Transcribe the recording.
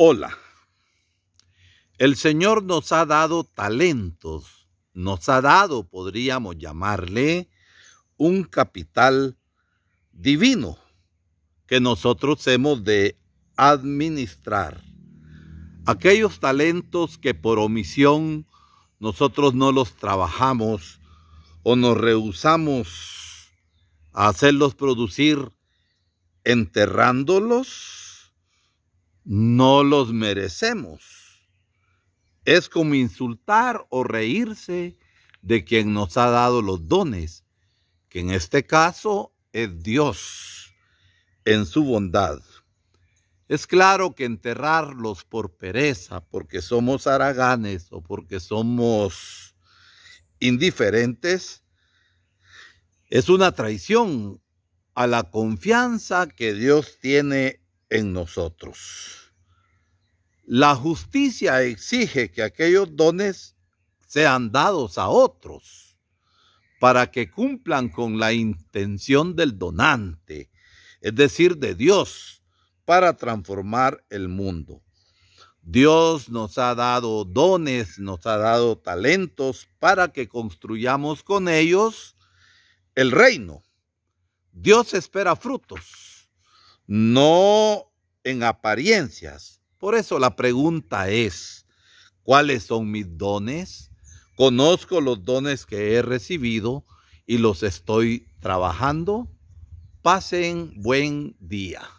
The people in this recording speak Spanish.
Hola. El Señor nos ha dado talentos, nos ha dado, podríamos llamarle, un capital divino que nosotros hemos de administrar. Aquellos talentos que por omisión nosotros no los trabajamos o nos rehusamos a hacerlos producir enterrándolos no los merecemos. Es como insultar o reírse de quien nos ha dado los dones, que en este caso es Dios, en su bondad. Es claro que enterrarlos por pereza, porque somos araganes o porque somos indiferentes, es una traición a la confianza que Dios tiene en nosotros. La justicia exige que aquellos dones sean dados a otros para que cumplan con la intención del donante, es decir, de Dios, para transformar el mundo. Dios nos ha dado dones, nos ha dado talentos para que construyamos con ellos el reino. Dios espera frutos no en apariencias. Por eso la pregunta es, ¿cuáles son mis dones? ¿Conozco los dones que he recibido y los estoy trabajando? Pasen buen día.